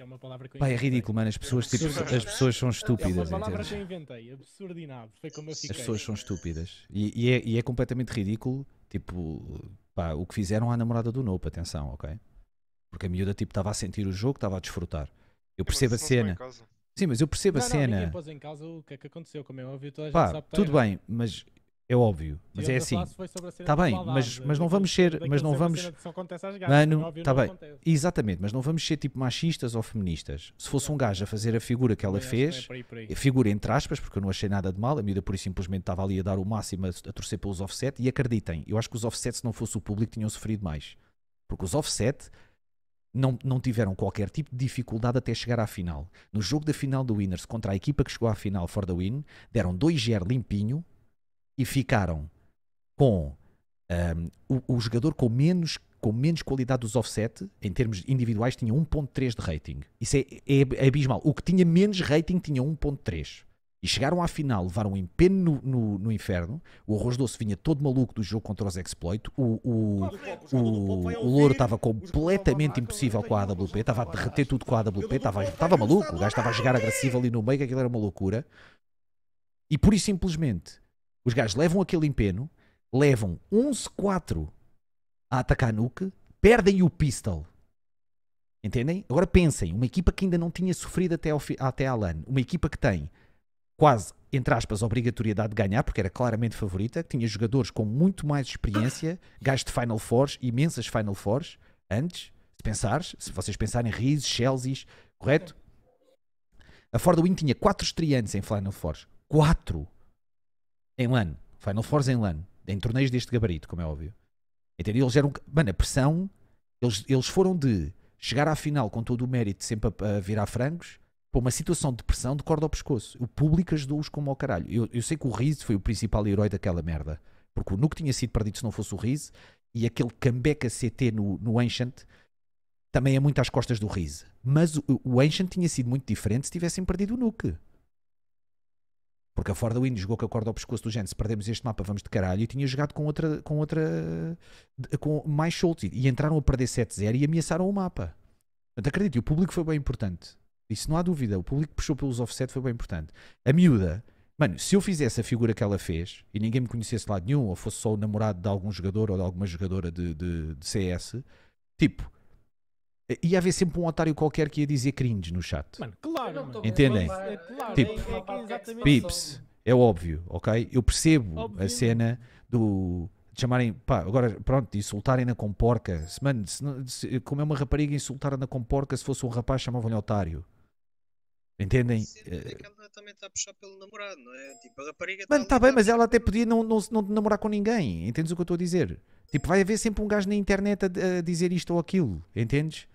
que é uma palavra que eu Pai, é ridículo, mano. As pessoas, tipo, as pessoas são estúpidas. É uma palavra que eu inventei, absurdinado. Foi como eu fiquei. As pessoas são estúpidas. E, e, é, e é, completamente ridículo, tipo, pá, o que fizeram à namorada do Nope, atenção, ok? Porque a miúda, tipo, estava a sentir o jogo, estava a desfrutar. Eu percebo a cena. Sim, mas eu percebo não, a não, cena. pôs em casa o que é que aconteceu, como eu ouvi toda a gente Pá, sabe, tá tudo bem, mas é óbvio, mas é assim. Está bem, mas, mas não vamos ser, mas não vamos. Mano, está é bem, exatamente, mas não vamos ser tipo machistas ou feministas. Se fosse um gajo a fazer a figura que ela é, fez, é a figura entre aspas, porque eu não achei nada de mal, a miúda por isso simplesmente estava ali a dar o máximo, a, a torcer pelos offset, e acreditem, eu acho que os offset, se não fosse o público, tinham sofrido mais. Porque os offset não, não tiveram qualquer tipo de dificuldade até chegar à final. No jogo da final do Winners contra a equipa que chegou à final, for the win, deram 2-0 limpinho e ficaram com um, ehm, o, o, jogador com menos, com menos qualidade dos offset, em termos individuais, tinha 1.3 de rating. Isso é, é, é, abismal. O que tinha menos rating tinha 1.3. E chegaram à final, levaram um empenho no, no, no, inferno. O arroz doce vinha todo maluco do jogo contra os exploit. O, o, o, o, o Louro estava completamente impossível com a AWP, estava a derreter tudo com a AWP, estava, estava maluco. O gajo estava a jogar agressivo ali no meio, que aquilo era uma loucura. E por isso simplesmente os gajos levam aquele empeno, levam 11-4 a atacar nuke, perdem o pistol. Entendem? Agora pensem, uma equipa que ainda não tinha sofrido até, ao, até à LAN, uma equipa que tem quase, entre aspas, obrigatoriedade de ganhar, porque era claramente favorita, que tinha jogadores com muito mais experiência, gajos de Final Fours, imensas Final Fours, antes, se pensares, se vocês pensarem, Riz, Chelsea's, correto? A Ford Wing tinha 4 estreantes em Final Fours. 4! em LAN, Final Fours em LAN, em torneios deste gabarito, como é óbvio. Entendeu? Eles eram. Mano, a pressão. Eles, eles foram de chegar à final com todo o mérito, sempre a, a virar frangos, para uma situação de pressão de corda ao pescoço. O público ajudou-os como ao caralho. Eu, eu sei que o Riz foi o principal herói daquela merda. Porque o Nuke tinha sido perdido se não fosse o Riz. E aquele comeback a CT no, no Ancient também é muito às costas do Riz. Mas o, o Ancient tinha sido muito diferente se tivessem perdido o Nuke. Porque a Ford Wind jogou com a corda ao pescoço do género, se perdemos este mapa vamos de caralho, e tinha jogado com outra, com outra, com mais Schultz, e entraram a perder 7-0 e ameaçaram o mapa. Portanto, acredito, o público foi bem importante. Isso não há dúvida, o público puxou pelos offset, foi bem importante. A miúda, mano, se eu fizesse a figura que ela fez, e ninguém me conhecesse de lado nenhum, ou fosse só o namorado de algum jogador ou de alguma jogadora de, de, de CS, tipo, ia haver sempre um otário qualquer que ia dizer cringe no chat. Mano, claro. Mano. Entendem? É claro, tipo, é é pips, é óbvio, ok? Eu percebo a cena do de chamarem, pá, agora pronto, insultarem-na com porca. Mano, se, se, como é uma rapariga, insultaram-na com porca, se fosse um rapaz, chamavam-lhe otário. Entendem? Sim, é que ela eh, também está a puxar pelo namorado, não é? Tipo, a rapariga. Mano, está tá bem, mas ela até podia não, não, não namorar com ninguém. Entendes o que eu estou a dizer? Tipo, vai haver sempre um gajo na internet a, a dizer isto ou aquilo. Entendes?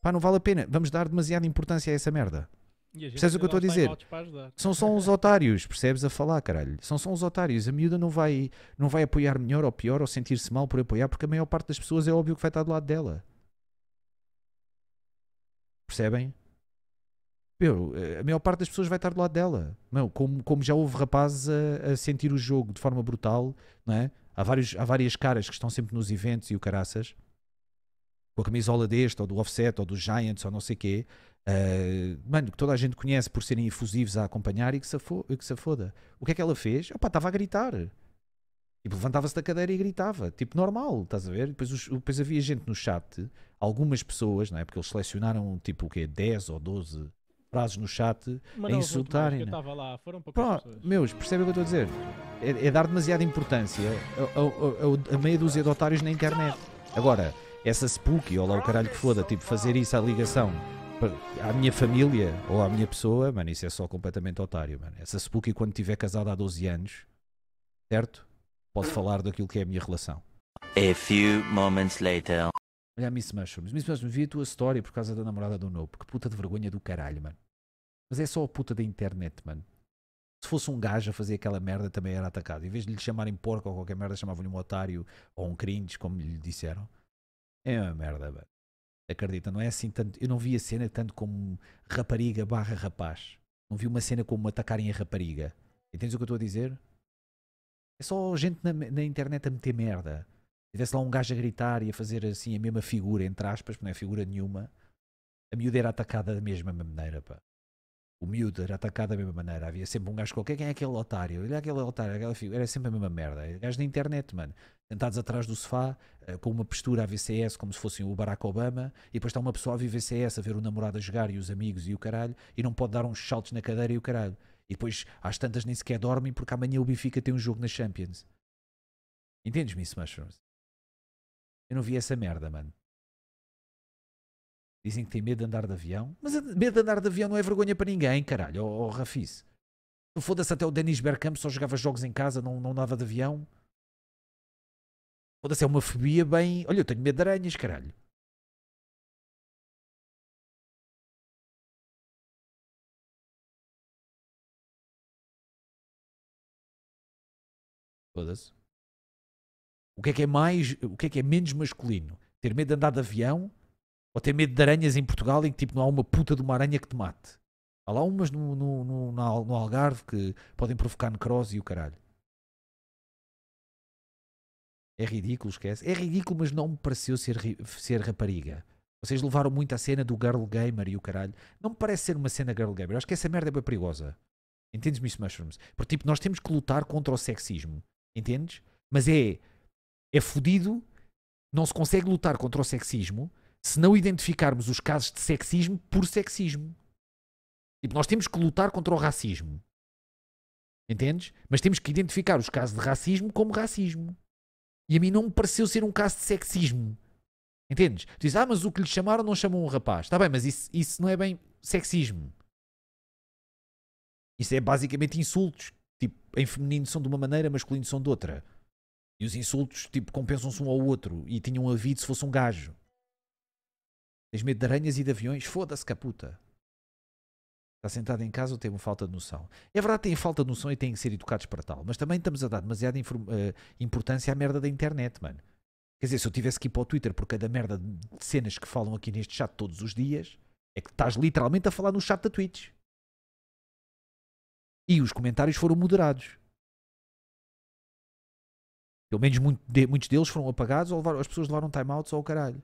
Pá, não vale a pena. Vamos dar demasiada importância a essa merda. Percebes o que eu estou a dizer? São só uns otários, percebes a falar, caralho. São só uns otários. A miúda não vai, não vai apoiar melhor ou pior ou sentir-se mal por apoiar, porque a maior parte das pessoas é óbvio que vai estar do lado dela. Percebem? Meu, a maior parte das pessoas vai estar do lado dela. Meu, como, como já houve rapazes a, a, sentir o jogo de forma brutal, não é? há, vários, há várias caras que estão sempre nos eventos e o caraças com a camisola deste, ou do Offset, ou do Giants, ou não sei quê, uh, mano, que toda a gente conhece por serem efusivos a acompanhar e que se, fo que se foda. O que é que ela fez? Opa, estava a gritar. Tipo, levantava-se da cadeira e gritava. Tipo, normal, estás a ver? Depois, os, depois havia gente no chat, algumas pessoas, não é? Porque eles selecionaram, tipo, o quê? 10 ou 12 frases no chat a insultarem. Eu estava lá, foram meus, percebem o que eu estou a dizer? É, é dar demasiada importância a, a, a, a meia dúzia de otários na internet. Agora, essa spooky, ou lá o caralho que foda, tipo, fazer isso à ligação à minha família ou à minha pessoa, mano, isso é só completamente otário, mano. Essa spooky quando tiver casado há 12 anos, certo? Pode falar daquilo que é a minha relação. A few moments later. Olha, Miss Mushrooms. Miss Mushrooms, vi a tua história por causa da namorada do Nope. Que puta de vergonha do caralho, mano. Mas é só a puta da internet, mano. Se fosse um gajo a fazer aquela merda, também era atacado. Em vez de lhe chamarem porco ou qualquer merda, chamavam-lhe um otário ou um cringe, como lhe disseram. É uma merda, mano. Acredita, não é assim tanto. Eu não vi a cena tanto como rapariga barra rapaz. Não vi uma cena como atacarem a rapariga. Entendes o que eu estou a dizer? É só gente na, na internet a meter merda. Se tivesse lá um gajo a gritar e a fazer assim a mesma figura, entre aspas, porque não é figura nenhuma, a miúda era atacada da mesma maneira, pá o miúdo era atacado da mesma maneira. Havia sempre um gajo qualquer, quem é aquele otário? Ele é aquele otário, Era sempre a mesma merda. Gajos na internet, mano. Sentados atrás do sofá, eh, com uma postura a VCS, como se fossem o Barack Obama, e depois está uma pessoa a VCS a ver o namorado a jogar e os amigos e o caralho, e não pode dar uns saltos na cadeira e o caralho. E depois, às tantas, nem sequer dormem porque amanhã o Bifica tem um jogo na Champions. Entendes-me isso, Mushrooms? Eu não vi essa merda, mano. Dizem que têm medo de andar de avião. Mas medo de andar de avião não é vergonha para ninguém, caralho. Oh, oh Rafiz. Foda-se até o Denis Bergkamp só jogava jogos em casa, não, não andava de avião. Foda-se, é uma fobia bem... Olha, eu tenho medo de aranhas, caralho. Foda-se. O que é que é mais... O que é que é menos masculino? Ter medo de andar de avião ou ter medo de aranhas em Portugal em que tipo, não há uma puta de uma aranha que te mate. Há lá umas no, no, no, no Algarve que podem provocar necrose e o caralho. É ridículo, esquece. É ridículo, mas não me pareceu ser, ser rapariga. Vocês levaram muito a cena do girl gamer e o caralho. Não me parece ser uma cena girl gamer. Eu acho que essa merda é bem perigosa. entendes Miss Mushrooms? Porque, tipo, nós temos que lutar contra o sexismo. Entendes? Mas é... É fodido. Não se consegue lutar contra o sexismo se não identificarmos os casos de sexismo por sexismo. Tipo, nós temos que lutar contra o racismo. Entendes? Mas temos que identificar os casos de racismo como racismo. E a mim não me pareceu ser um caso de sexismo. Entendes? Tu dizes, ah, mas o que lhe chamaram não chamou um rapaz. Está bem, mas isso, isso não é bem sexismo. Isso é basicamente insultos. Tipo, em feminino são de uma maneira, masculino são de outra. E os insultos, tipo, compensam-se um ao outro. E tinham havido se fosse um gajo. Tens medo de aranhas e de aviões? Foda-se, caputa. Está sentado em casa ou tem falta de noção? É verdade, tem falta de noção e têm que ser educados para tal, mas também estamos a dar demasiada eh, importância à merda da internet, mano. Quer dizer, se eu tivesse que ir para o Twitter por cada merda de cenas que falam aqui neste chat todos os dias, é que estás literalmente a falar no chat da Twitch. E os comentários foram moderados. Pelo menos muito de, muitos deles foram apagados ou levaram, as pessoas levaram timeouts ou o caralho.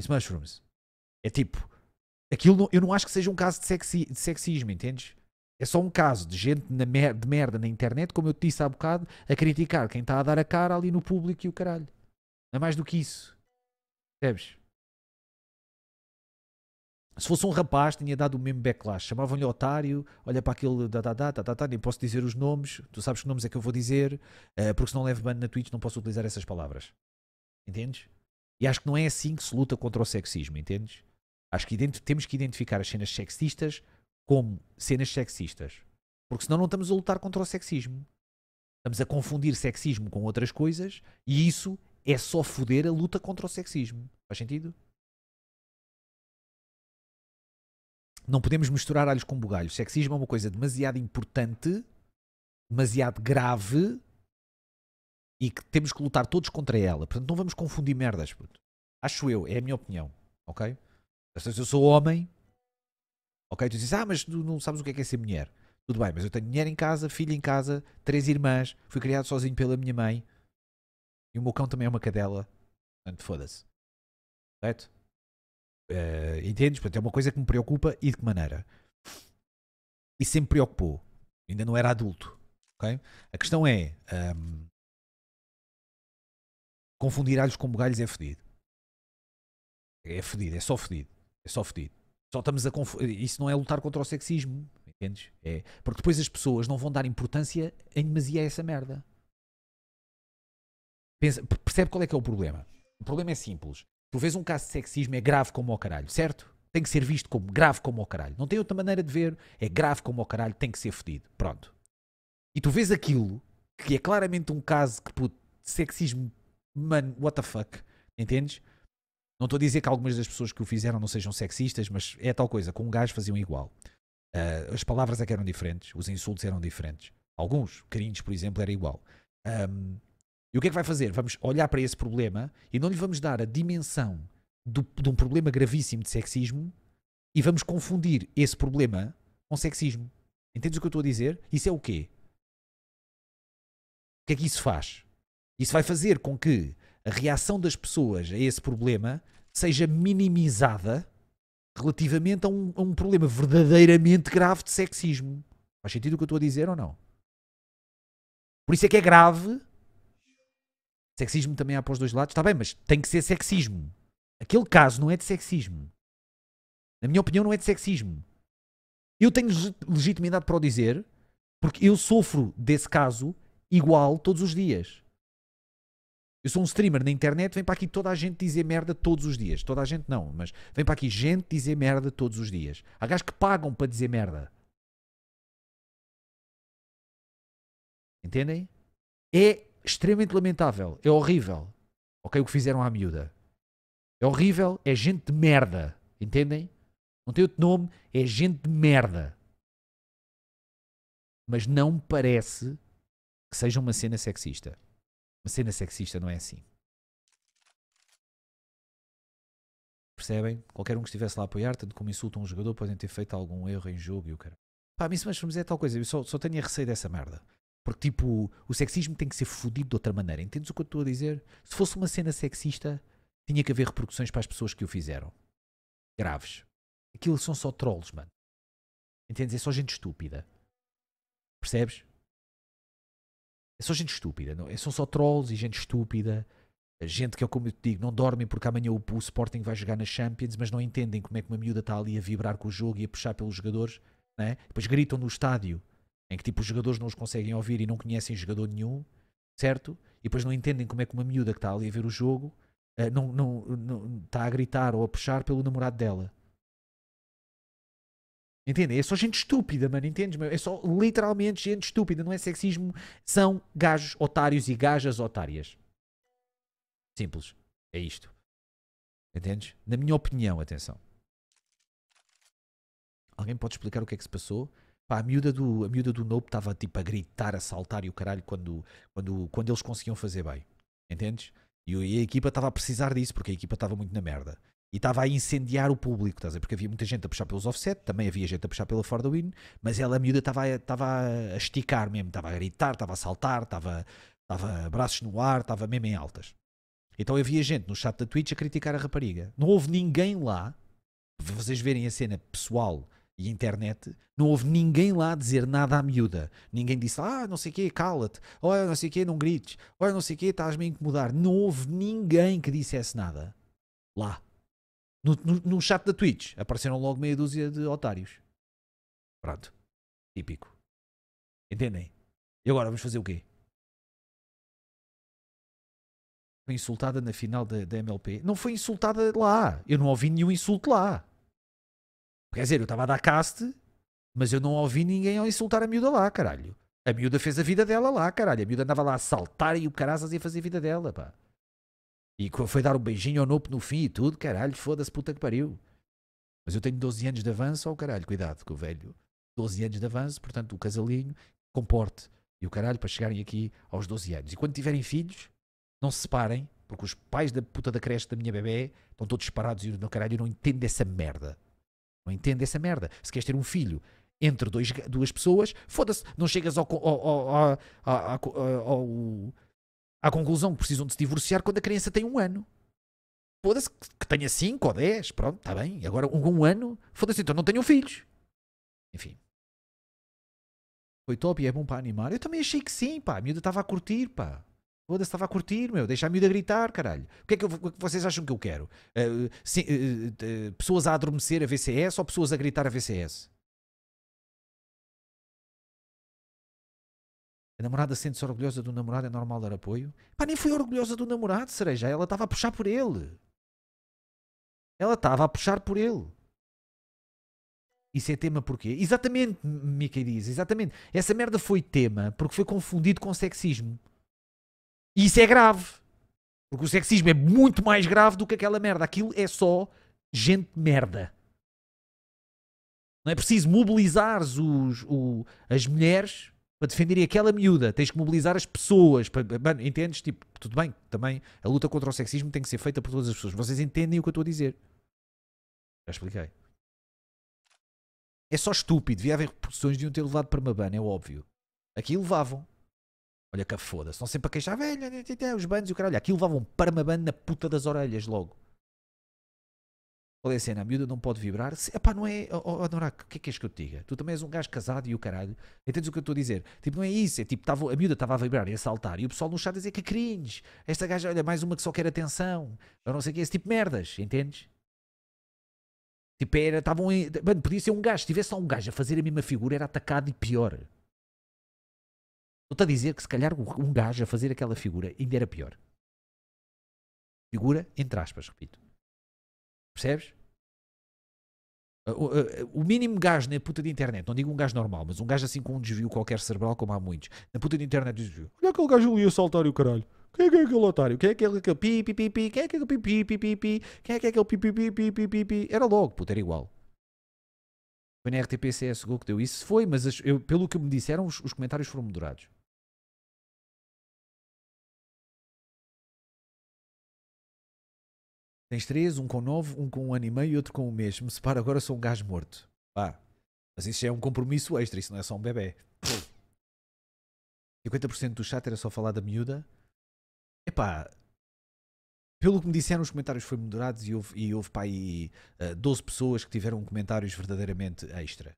It's mushrooms. É tipo, aquilo não, eu não acho que seja um caso de, sexi, de sexismo, entendes? É só um caso de gente mer de merda na internet, como eu te disse há bocado, a criticar quem está a dar a cara ali no público e o caralho. Não é mais do que isso. Percebes? Se fosse um rapaz, tinha dado o mesmo backlash. Chamavam-lhe otário, olha para aquele da da da da da nem posso dizer os nomes, tu sabes que nomes é que eu vou dizer, uh, porque se não levo ban na Twitch não posso utilizar essas palavras. Entendes? E acho que não é assim que se luta contra o sexismo, entendes? Acho que temos que identificar as cenas sexistas como cenas sexistas. Porque senão não estamos a lutar contra o sexismo. Estamos a confundir sexismo com outras coisas e isso é só foder a luta contra o sexismo. Faz sentido? Não podemos misturar alhos com bugalhos. Sexismo é uma coisa demasiado importante, demasiado grave e que temos que lutar todos contra ela. Portanto, não vamos confundir merdas. Puto. Acho eu, é a minha opinião. Ok? Eu sou homem, ok? Tu dizes, ah, mas tu não sabes o que é, que é ser mulher. Tudo bem, mas eu tenho mulher em casa, filho em casa, três irmãs, fui criado sozinho pela minha mãe e o meu cão também é uma cadela. Portanto, foda-se. Certo? Uh, entendes? Portanto, é uma coisa que me preocupa e de que maneira? E sempre me preocupou. Ainda não era adulto. ok? A questão é. Um, ehm, Confundir alhos com bugalhos é fedido. É fedido, é só fedido. É só fedido. Só estamos a conf... Isso não é lutar contra o sexismo. Entendes? É. Porque depois as pessoas não vão dar importância em demasia a essa merda. Pensa, percebe qual é que é o problema? O problema é simples. Tu vês um caso de sexismo, é grave como o caralho, certo? Tem que ser visto como grave como o caralho. Não tem outra maneira de ver. É grave como o caralho, tem que ser fedido. Pronto. E tu vês aquilo, que é claramente um caso que, puto, de sexismo mano, what the fuck? Entendes? Não estou a dizer que algumas das pessoas que o fizeram não sejam sexistas, mas é tal coisa, com um gajo faziam igual. Uh, as palavras é que eram diferentes, os insultos eram diferentes. Alguns, carinhos, por exemplo, era igual. Um, e o que é que vai fazer? Vamos olhar para esse problema e não lhe vamos dar a dimensão do, de um problema gravíssimo de sexismo e vamos confundir esse problema com sexismo. Entendes o que eu estou a dizer? Isso é o quê? O que é que isso faz? Isso vai fazer com que a reação das pessoas a esse problema seja minimizada relativamente a um, a um problema verdadeiramente grave de sexismo. Faz sentido o que eu estou a dizer ou não? Por isso é que é grave. Sexismo também há para os dois lados, está bem, mas tem que ser sexismo. Aquele caso não é de sexismo. Na minha opinião, não é de sexismo. Eu tenho legitimidade para o dizer, porque eu sofro desse caso igual todos os dias. Eu sou um streamer na internet, vem para aqui toda a gente dizer merda todos os dias. Toda a gente não, mas vem para aqui gente dizer merda todos os dias. Há gajos que pagam para dizer merda. Entendem? É extremamente lamentável. É horrível. Ok, o que fizeram à miúda. É horrível, é gente de merda. Entendem? Não tem outro nome, é gente de merda. Mas não parece que seja uma cena sexista. Uma cena sexista não é assim. Percebem? Qualquer um que estivesse lá a apoiar, tanto como insultam um jogador, podem ter feito algum erro em jogo e o cara. Pá, mas vamos é tal coisa. Eu só, só tenho a receio dessa merda. Porque, tipo, o sexismo tem que ser fodido de outra maneira. Entendes o que eu estou a dizer? Se fosse uma cena sexista, tinha que haver repercussões para as pessoas que o fizeram. Graves. Aquilo são só trolls, mano. Entendes? É só gente estúpida. Percebes? É só gente estúpida. Não? São só trolls e gente estúpida. Gente que, é como eu te digo, não dormem porque amanhã o, o Sporting vai jogar na Champions, mas não entendem como é que uma miúda está ali a vibrar com o jogo e a puxar pelos jogadores. Né? Depois gritam no estádio, em que tipo os jogadores não os conseguem ouvir e não conhecem jogador nenhum, certo? E depois não entendem como é que uma miúda que está ali a ver o jogo eh, não, não, não, está a gritar ou a puxar pelo namorado dela. Entendem? É só gente estúpida, mano, entendes? É só literalmente gente estúpida, não é sexismo, são gajos otários e gajas otárias. Simples. É isto. Entendes? Na minha opinião, atenção. Alguém pode explicar o que é que se passou? Pá, a miúda do, a miúda do Nope estava tipo a gritar, a saltar e o caralho quando, quando, quando eles conseguiam fazer bem. Entendes? E a equipa estava a precisar disso porque a equipa estava muito na merda e estava a incendiar o público, estás a ver? Porque havia muita gente a puxar pelos offset, também havia gente a puxar pela Ford Win, mas ela, a miúda, estava a, a esticar mesmo, estava a gritar, estava a saltar, estava, estava braços no ar, estava mesmo em altas. Então havia gente no chat da Twitch a criticar a rapariga. Não houve ninguém lá, para vocês verem a cena pessoal e internet, não houve ninguém lá a dizer nada à miúda. Ninguém disse, ah, não sei o quê, cala-te, olha, não sei o quê, não grites, olha, não sei o quê, estás-me a incomodar. Não houve ninguém que dissesse nada lá. No, no, no, chat da Twitch apareceram logo meia dúzia de otários. Pronto. Típico. Entendem? E agora vamos fazer o quê? Foi insultada na final da, da MLP. Não foi insultada lá. Eu não ouvi nenhum insulto lá. Quer dizer, eu estava a dar cast, mas eu não ouvi ninguém a insultar a miúda lá, caralho. A miúda fez a vida dela lá, caralho. A miúda andava lá a saltar e o caraças ia fazer a vida dela, pá. E foi dar um beijinho ao Nope no fim e tudo, caralho, foda-se, puta que pariu. Mas eu tenho 12 anos de avanço, ao oh, caralho, cuidado com o velho. 12 anos de avanço, portanto, o casalinho comporte e o caralho para chegarem aqui aos 12 anos. E quando tiverem filhos, não se separem, porque os pais da puta da creche da minha bebê estão todos separados e no caralho não entendem essa merda. Não entendem essa merda. Se queres ter um filho entre dois, duas pessoas, foda-se, não chegas ao, ao, ao, ao à conclusão que precisam de se divorciar quando a criança tem um ano. Foda-se que tenha 5 ou 10, pronto, está bem. Agora um, um ano, foda-se, então não tenham filhos. Enfim. Foi top e é bom para animar. Eu também achei que sim, pá. A miúda estava a curtir, pá. Foda-se, estava a curtir, meu. Deixa a miúda gritar, caralho. O que é que, eu, é vocês acham que eu quero? Uh, sim, uh, uh, pessoas a adormecer a VCS ou pessoas a gritar a VCS? A namorada sente-se orgulhosa do namorado, é normal dar apoio? Pá, nem foi orgulhosa do namorado, Sereja. Ela estava a puxar por ele. Ela estava a puxar por ele. Isso é tema porquê? Exatamente, Mickey diz, exatamente. Essa merda foi tema porque foi confundido com sexismo. E isso é grave. Porque o sexismo é muito mais grave do que aquela merda. Aquilo é só gente merda. Não é preciso mobilizar os, o, as mulheres para defender aquela miúda, tens que mobilizar as pessoas. Para, mano, entendes? Tipo, tudo bem, também a luta contra o sexismo tem que ser feita por todas as pessoas. Vocês entendem o que eu estou a dizer. Já expliquei. É só estúpido. Devia haver reproduções de um ter levado para uma ban, é óbvio. Aqui levavam. Olha que foda-se. Estão sempre a queixar, velho, os bans e o caralho. Aqui levavam para uma ban na puta das orelhas logo. Qual é a cena? A miúda não pode vibrar? Se, epá, não é. Oh, oh, o que é que és que eu te diga? Tu também és um gajo casado e o caralho. Entendes o que eu estou a dizer? Tipo, não é isso. É tipo, tava, a miúda estava a vibrar e a saltar. E o pessoal no chat a dizer que cringe. Esta gaja, olha, mais uma que só quer atenção. Eu não sei o que é. Esse tipo de merdas. Entendes? Tipo, era. Estavam. Mano, podia ser um gajo. Se tivesse só um gajo a fazer a mesma figura, era atacado e pior. Estou-te a dizer que se calhar um gajo a fazer aquela figura ainda era pior. Figura, entre aspas, repito. Percebes? O mínimo gajo na puta de internet, não digo um gajo normal, mas um gajo assim com um desvio qualquer cerebral, como há muitos, na puta de internet diz: Olha aquele gajo ali a saltar o caralho. Quem é que é aquele otário? Quem é que é aquele pi pi pi pi? Quem é que é aquele pi pi pi pi? Quem é que é aquele pi pi pi pi pi pi pi? Era logo, puta, era igual. Foi na RTP CSGO que deu isso, foi, mas pelo que me disseram, os comentários foram moderados. Tens três, um com nove, um com um ano e meio e outro com um mês. Me separo agora, sou um gajo morto. Pá. Mas isso já é um compromisso extra, isso não é só um bebê. 50% do chat era só falar da miúda. Epá, pelo que me disseram, os comentários foram moderados e houve, e houve pá, aí uh, eh, 12 pessoas que tiveram comentários verdadeiramente extra.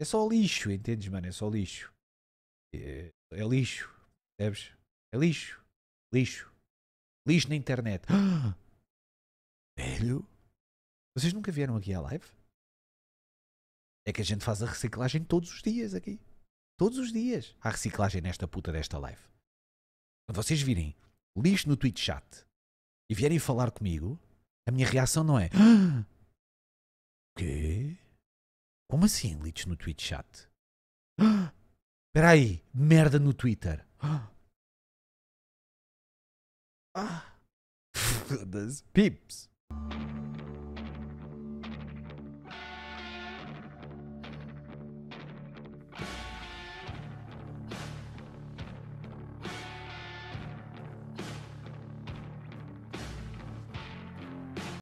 É só lixo, entendes, mano? É só lixo. É, é lixo, percebes? É lixo. Lixo. Lixo na internet. Ah! Velho? Vocês nunca vieram aqui à live? É que a gente faz a reciclagem todos os dias aqui. Todos os dias. Há reciclagem nesta puta desta live. Quando vocês virem lixo no Twitch chat e vierem falar comigo, a minha reação não é. Ah! Quê? Como assim lixo no Twitch chat? Ah! Espera aí, merda no Twitter. Ah! ah. Pips. you